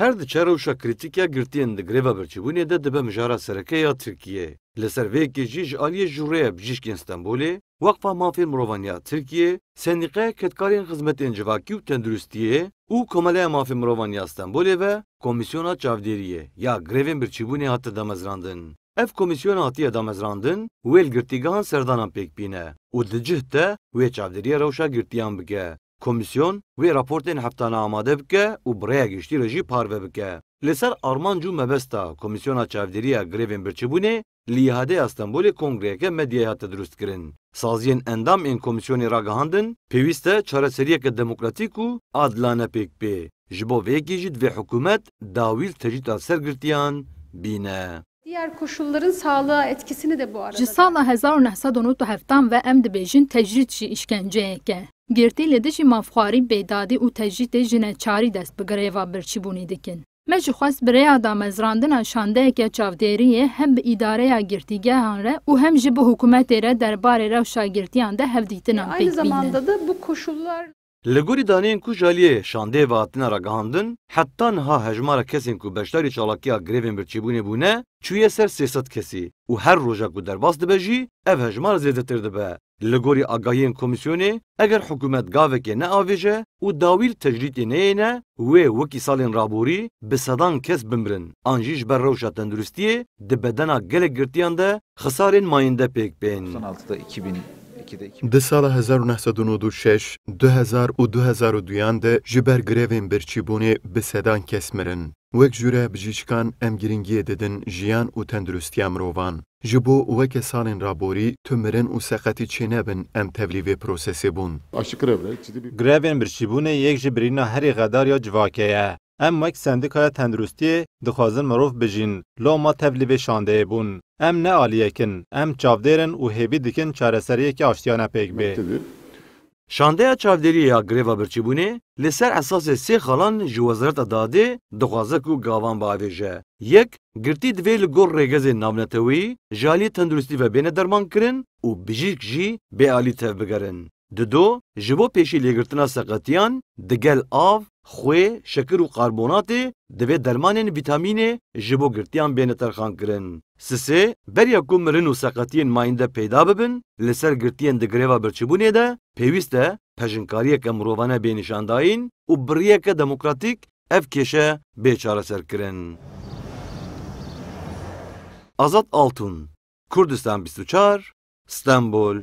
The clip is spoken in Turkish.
هەر دچەرەوشە کریتیکیا گرتیان دەگرێبە بەرچبوونێ دە دەبە مژارە سەرەکەی یا ترکیە لەسەر وێکێژیش ئالیە ژوڕەیە بژیشکێن ستەمبولێ وەقفا مافێن مرۆڤانیا ترکیە سندیقەیە کتکارین خزمەتێن جوواکی و تەندروستیە و کۆمەلەیە مافی مرۆڤانیا ستەمبولێ بە کۆمیسیۆنا چاودێریە یا گرێڤێن برچبوونی هاتە دەمەزراندن. Ev komisyon hatiye damezrandin wêl girtîgehan serdanan pêkbîne û di cih te wê çavdiriye rewşa girtiyan bike. Komisyon vê raportên heftan amade bike û birêya giştî re jî parve bike. Li ser armancû mebesta Komisyona Çavdêriya Grêvên Birçîbûnê li Yîhadeya Stenbolê kongreyeke medyayê hate dirustkirin. Saziyên endam ên komisyonê ragihandin, pêwîst e çareseriyeke demokratîk û adilane pêk bê. Ji bo vêkî jî divê hikûmet dawîl tecîta sergirtiyan bîne. Diğer koşulların sağlığa etkisini de bu arada. Ji sala ve em dibêjin tecrit jî Girtîlê de jî mafxwarî, bêdadî û tecîdê jineçarî dest bi grêva birçîbûnê dikin. Me ji xwest bi rêya da mezrandina şandeyeke çavdêriyê hem bi îdareya girtîgehan re û hem jî bi hikûmetê re derbarê rewşa girtiyan de hevdîtinan pêk bînin. Aynı zamanda da bu koşullar Li Goridanên ku jaliyê şandê ve hatine ragahandin, heta niha hejmara kesên ku beşdarî çalakiya grevên birçîbûnê bûne, çûye ser sêset kesî û her roja ku derbas dibe jî ev hejmar zêdetir dibe. Li gorî agahiyên komisyonê, eger hikûmet gavekê neavêje û dawîl tecrîtê neyêne, wê wekî salên raborî bi sedan kes bimirin. An jî ji ber rewşa tenduristiyê di bedena gelek girtiyan de xisarên mayînde pêk bên. 2006'da 2000 ده سال 1996 دو هزار و دو هزار و دویان ده جبر گریوین برچی به بسیدان کس مرن وک جوره بجیشکان ام گرنگی دیدن جیان و تندرستی امروان. جبو وک سال رابوری تو مرن و سختی چی نبن ام تولیوی پروسسی بون گریوین برچی یک جبرینا هری غدار یا جواکه یه ام وک سندیکای تندرستی دخوازن مروف بجین لو ما تولیوی شانده بون ام نه عالیه کن ام چاودیرن و هیبی دیکن چاره سریه که آشتیانه پیک بی شانده ها چاودیری ها گریوه برچی بونه لسر اساس سی خالان جو داده دخوازه که گاوان باوی جه یک گرتی دوی لگور ریگز نامنتوی جالی تندرستی و بین درمان کرن و بجیک جی به عالی تف بگرن دو جبو پیشی لگرتنا سقطیان دگل آف خوی شکر و قربوناتی دوی درمانین ویتامین جبو گرتیان بین ترخان کرن Sisê berya ku mirin û seqetiyên mayîn peyda bibin, li ser girtiyên di greva birçîbûnê de pêwîst e pejinkariyeke mirovane bênîşandayîn û biryeke demokratîk ev kêşe bêçareser kirin. Azat Altun, Kurdistan 24, İstanbul